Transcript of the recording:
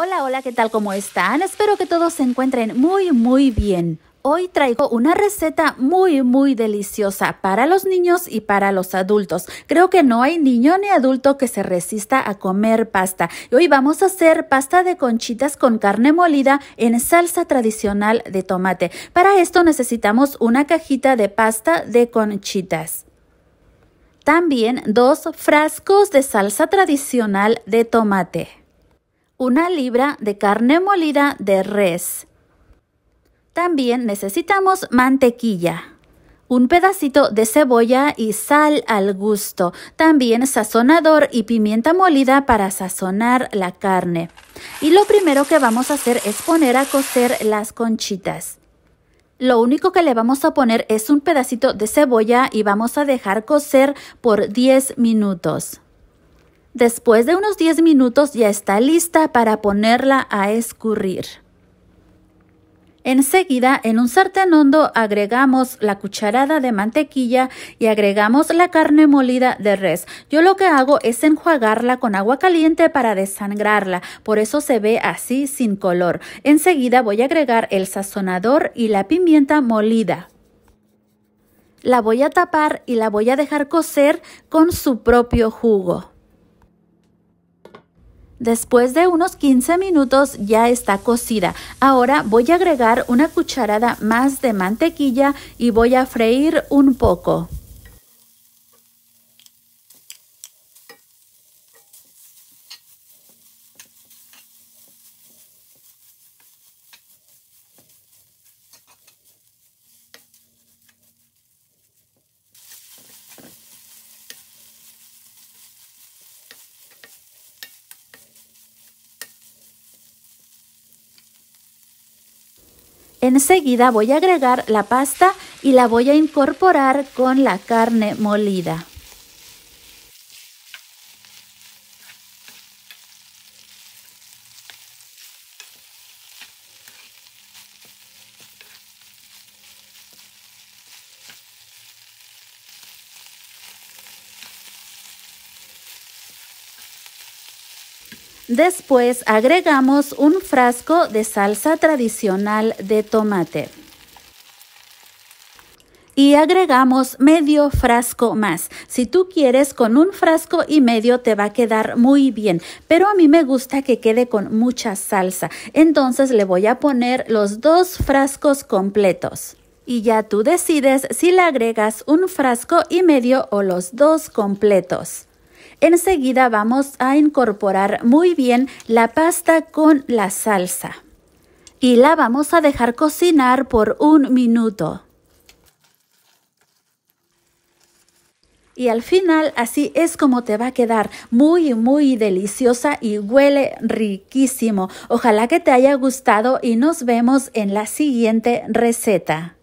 Hola, hola, ¿qué tal? ¿Cómo están? Espero que todos se encuentren muy, muy bien. Hoy traigo una receta muy, muy deliciosa para los niños y para los adultos. Creo que no hay niño ni adulto que se resista a comer pasta. hoy vamos a hacer pasta de conchitas con carne molida en salsa tradicional de tomate. Para esto necesitamos una cajita de pasta de conchitas también dos frascos de salsa tradicional de tomate una libra de carne molida de res. También necesitamos mantequilla, un pedacito de cebolla y sal al gusto, también sazonador y pimienta molida para sazonar la carne. Y lo primero que vamos a hacer es poner a cocer las conchitas. Lo único que le vamos a poner es un pedacito de cebolla y vamos a dejar cocer por 10 minutos. Después de unos 10 minutos ya está lista para ponerla a escurrir. Enseguida, en un sartén hondo agregamos la cucharada de mantequilla y agregamos la carne molida de res. Yo lo que hago es enjuagarla con agua caliente para desangrarla, por eso se ve así sin color. Enseguida voy a agregar el sazonador y la pimienta molida. La voy a tapar y la voy a dejar cocer con su propio jugo. Después de unos 15 minutos ya está cocida. Ahora voy a agregar una cucharada más de mantequilla y voy a freír un poco. Enseguida voy a agregar la pasta y la voy a incorporar con la carne molida. Después agregamos un frasco de salsa tradicional de tomate. Y agregamos medio frasco más. Si tú quieres con un frasco y medio te va a quedar muy bien, pero a mí me gusta que quede con mucha salsa. Entonces le voy a poner los dos frascos completos y ya tú decides si le agregas un frasco y medio o los dos completos. Enseguida vamos a incorporar muy bien la pasta con la salsa y la vamos a dejar cocinar por un minuto. Y al final así es como te va a quedar muy muy deliciosa y huele riquísimo. Ojalá que te haya gustado y nos vemos en la siguiente receta.